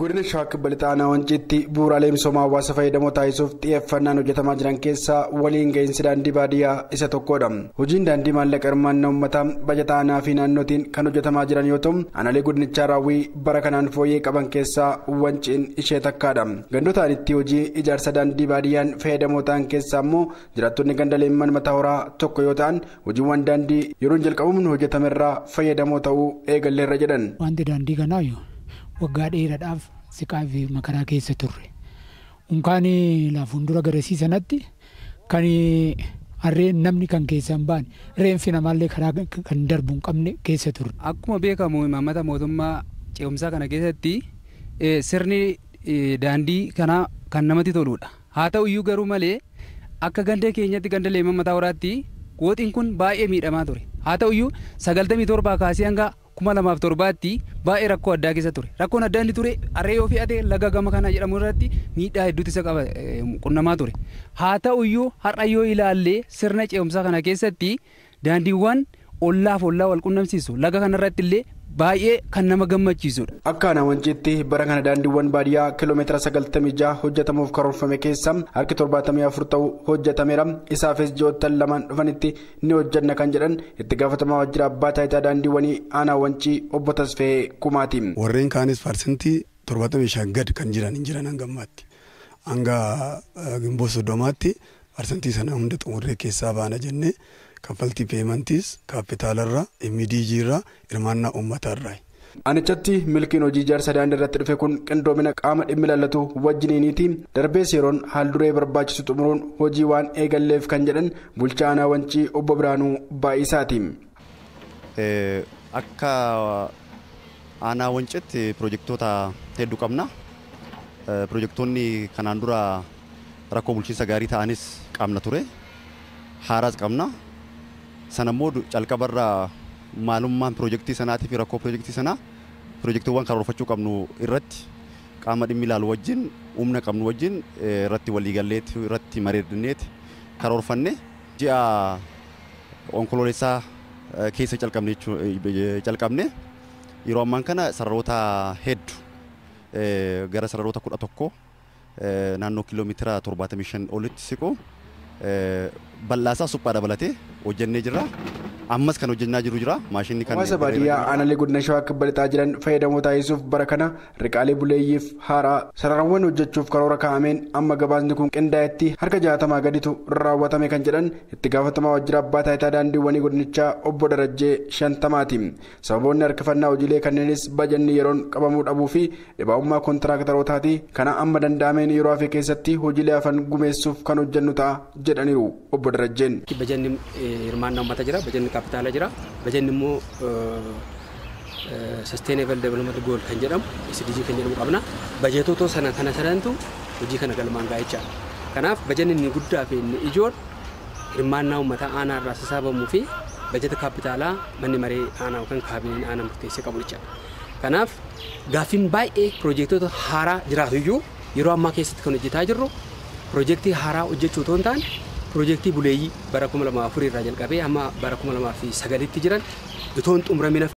godina shaak balixaanaa wanciitti bu'uuraalee misoomaa hawaasa fayyadamoo taa'isuuf xiyyeeffannaan hojjetamaa jiran keessaa waliin gahinsi daandii baadiyyaa isa tokkodha hojiin daandii maallaqa hirmaannaa bajata bajaxaanaa fi naannootiin kan hojjetamaa jiran yoo ta'u aanaalee godinichaa raawwii bara kanaan fooyyee qaban keessaa wanciin ishee takkaadha gandootaanitti itti hojii ijaarsa daandii baadiyyaan fayyadamoo ta'an keessaa immoo jiraattonni gandalee manmataa horaa tokko yoo ta'an hojiiwwan daandii yeroon jalqabuun hojjetamerraa fayyadamoo ta'uu waggaa dheeraadhaaf siqaa fi makaraa keessa turre. Unkaan dura garasii sanatti kan harreen namni kan keessa hin baane reenfi namaallee karaa kan darbu hin qabne keessa turre. Akkuma beekamu mamata mootummaa ce'umsaa kana keessatti eh, sirni eh, daandii kanaa kan namatti toludha. Haa ta'u iyyuu garuu malee akka gandee keenyatti ganda leemamataa mataa horaatti woxiin kun baay'ee miidhamaa ture. Haa ta'u iyyuu mii torbaa kaasee hanga kuma lamaaf torbaatti baay'ee rakkoo addaa keessa ture. Rakkoon addaa inni ture harree yoo fe'ate laga gama kanaa jedhamu irratti miidhaa hedduutti isa qaba qunnamaa ture. Haa ta'u iyyuu har'a yoo ilaalle sirna ce'umsaa kana keessatti daandiiwwan ollaaf ollaa wal qunnamsiisu laga kanarratti illee baay'ee kan nama gammachiisudha. Akka aanaa wanciitti bara kana daandiiwwan baadiyyaa kiiloomeetira 96 hojjetamuuf karoorfame keessa harki afur ta'uu hojjetameera isaafes ji'oottan lamaan dhufanitti ni hojjanna kan jedhan itti gaafatamaa wajjira abbaa taayitaa daandiiwwanii aanaa wancii obbo Tasfee Kumaati. Warreen kaanis parsantii 75 gad kan jiran hin jiran hanga ammaatti hanga eh, gimboo sodomaatti. arsantii sana hunda xumurree keessaa baana jennee kanfaltii peemantiis kaapitaalarraa midiijiirraa hirmaannaa uummatarraa. Anichatti milkiin hojii ijaarsa daandii irratti dhufe kun qindoomina qaama dhimmi lallatu wajjiniiniitiin darbees yeroon haalduree barbaachisu xumuruun hojii waan eegalleef kan jedhan bulchaa aanaa wancii obbo Biraanuu Baay'isaati. Akka aanaa wancitti pirojektoota hedduu qabna. kanaan rakkoo bulchiinsa gaarii ta'anis qabna ture haaraas qabna sanammoo calqabarraa maalummaan piroojektii sanaatii fi rakkoo piroojektii sanaa piroojektiiwwan karoorfachuu qabnu irratti qaama dhimmi ilaalu wajjin humna qabnu wajjin irratti waliigalleetti irratti mareedinneetti karoorfanne ji'a onkoloolessaa keessa calqabne calqabne yeroo ammaan kana sararoota hedduu gara sararoota kudha tokkoo naannoo kiiloomeetira 75 olitti siqu bal'aasaa suphaa dabalatee hojjennee jirra. Ammas kan hojjennaa jiru jira. Maashinni kan baadiyyaa aanaalee godina shawaa akka jiran fayyadamoo taasisuuf bara kana riqaalee buleeyyiif haaraa sararawwan hojjechuuf karoora kaa'ameen amma gabaasni kun qindaa'etti harka jaatamaa gaditu raawwatame kan jedhan itti gaafatamaa wajjira abbaa taayitaa daandiiwwanii godinichaa obbo Darajjee Shantamaati. Sababoonni harkifannaa hojiilee kanneenis bajanni yeroon qabamuu dhabuu fi dhibaa'ummaa kontiraaktorotaati kana amma danda'ameen yeroo keessatti hojiilee gumeessuuf kan obbo Darajjeen. Bajanni hirmaannaa uummata jira, bajanni kaapitaalaa jira, bajanni immoo sasteenebal development gool kan jedhamu SDG kan jedhamu qabna. Bajeetotoo sana kana sanantu hojii kana galmaan gaa'ichaa. Kanaaf bajanni inni guddaa fi inni ijoon hirmaannaa uummata aanaa irraa sassaabamuu fi bajeta kaapitaalaa manni maree aanaa yookaan kaabineen aanaa murteessee qabu jechaa Kanaaf gaaffiin baay'ee piroojektoota haaraa jiraatu iyyuu yeroo ammaa keessatti kan hojjetaa jirru piroojektii haaraa hojjechuu otoo hin taane Proyekti buleeyyii bara maafuri afurii irraa ama amma bara 2005 fi sagaliitti jiran itoon